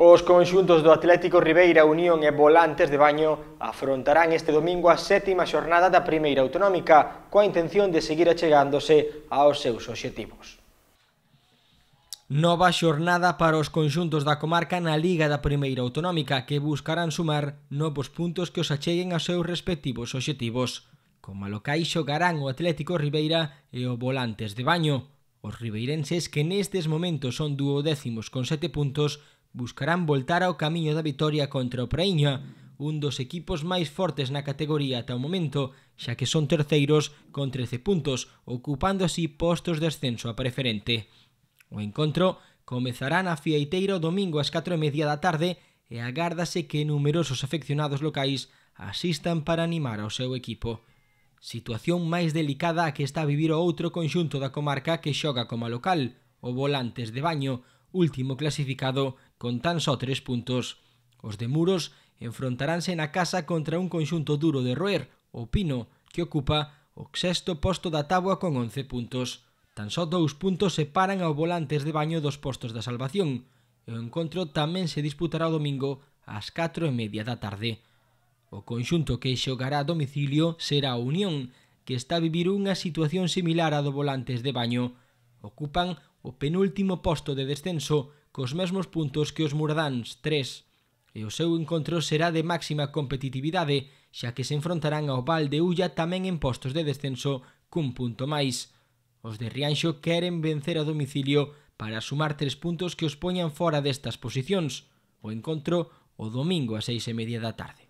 Os conxuntos do Atlético Ribeira, Unión e Volantes de Baño afrontarán este domingo a sétima xornada da primeira autonómica coa intención de seguir achegándose aos seus obxectivos. Nova xornada para os conxuntos da comarca na Liga da Primeira Autonómica que buscarán sumar novos puntos que os acheguen aos seus respectivos obxectivos. Como locais xogarán o Atlético Ribeira e o Volantes de Baño. Os ribeirenses que nestes momentos son duodécimos con sete puntos buscarán voltar ao camiño da vitoria contra o Preiña, un dos equipos máis fortes na categoría ata o momento, xa que son terceiros con 13 puntos, ocupando así postos de ascenso a preferente. O encontro comezará na Fieiteiro domingo ás 4 e media da tarde e agárdase que numerosos afeccionados locais asistan para animar ao seu equipo. Situación máis delicada a que está a vivir o outro conxunto da comarca que xoga como local, o Volantes de Baño, último clasificado Con tan só tres puntos, os de Muros enfrontaránse na casa contra un conxunto duro de roer, o Pino, que ocupa o sexto posto da tabua con 11 puntos. Tan só dous puntos separan ao volantes de baño dos postos da salvación, e o encontro tamén se disputará o domingo ás 4 e media da tarde. O conxunto que xogará a domicilio será a Unión, que está a vivir unha situación similar a do volantes de baño. Ocupan o penúltimo posto de descenso cos mesmos puntos que os muradáns 3, e o seu encontro será de máxima competitividade, xa que se enfrontarán ao Val de Ulla tamén en postos de descenso cun punto máis. Os de Rianxo queren vencer a domicilio para sumar tres puntos que os poñan fora destas posicións. O encontro o domingo a seis e media da tarde.